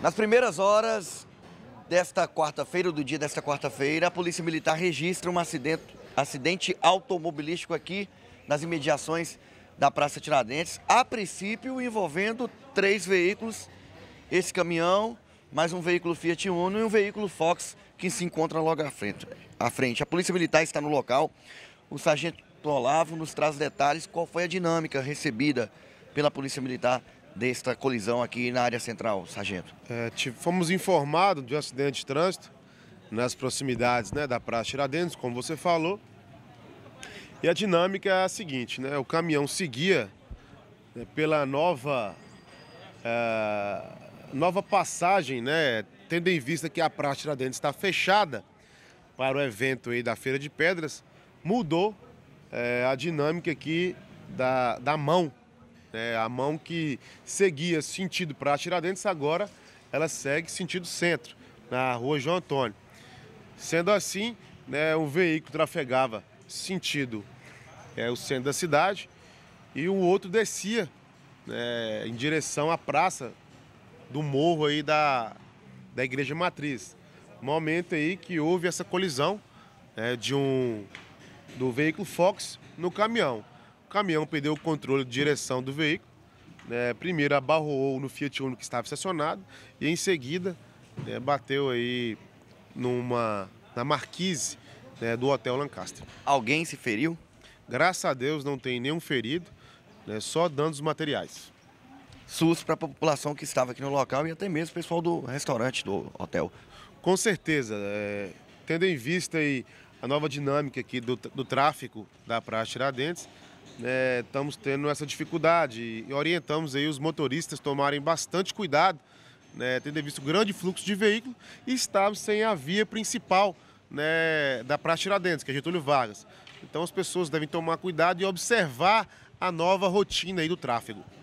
Nas primeiras horas desta quarta-feira, do dia desta quarta-feira, a Polícia Militar registra um acidente, acidente automobilístico aqui nas imediações da Praça Tiradentes, a princípio envolvendo três veículos, esse caminhão, mais um veículo Fiat Uno e um veículo Fox que se encontra logo à frente. À frente. A Polícia Militar está no local. O sargento Olavo nos traz detalhes qual foi a dinâmica recebida pela Polícia Militar desta colisão aqui na área central, sargento? É, fomos informados de um acidente de trânsito nas proximidades né, da Praça Tiradentes, como você falou. E a dinâmica é a seguinte, né? O caminhão seguia né, pela nova, é, nova passagem, né? Tendo em vista que a Praça Tiradentes está fechada para o evento aí da Feira de Pedras, mudou é, a dinâmica aqui da, da mão né? A mão que seguia sentido para Tiradentes, agora ela segue sentido centro, na rua João Antônio. Sendo assim, né, um veículo trafegava sentido é, o centro da cidade e o outro descia né, em direção à praça do morro aí da, da Igreja Matriz. Momento aí que houve essa colisão né, de um do veículo Fox no caminhão. O caminhão perdeu o controle de direção do veículo. Né, primeiro abarroou no Fiat Uno que estava estacionado e em seguida né, bateu aí numa na marquise né, do Hotel Lancaster. Alguém se feriu? Graças a Deus não tem nenhum ferido, né, só danos materiais. SUS para a população que estava aqui no local e até mesmo o pessoal do restaurante, do hotel. Com certeza, é, tendo em vista aí a nova dinâmica aqui do, do tráfico da Praia Tiradentes, é, estamos tendo essa dificuldade e orientamos aí os motoristas tomarem bastante cuidado, né, tendo visto grande fluxo de veículo e estávamos sem a via principal né, da Praça Tiradentes, que é Getúlio Vargas. Então as pessoas devem tomar cuidado e observar a nova rotina aí do tráfego.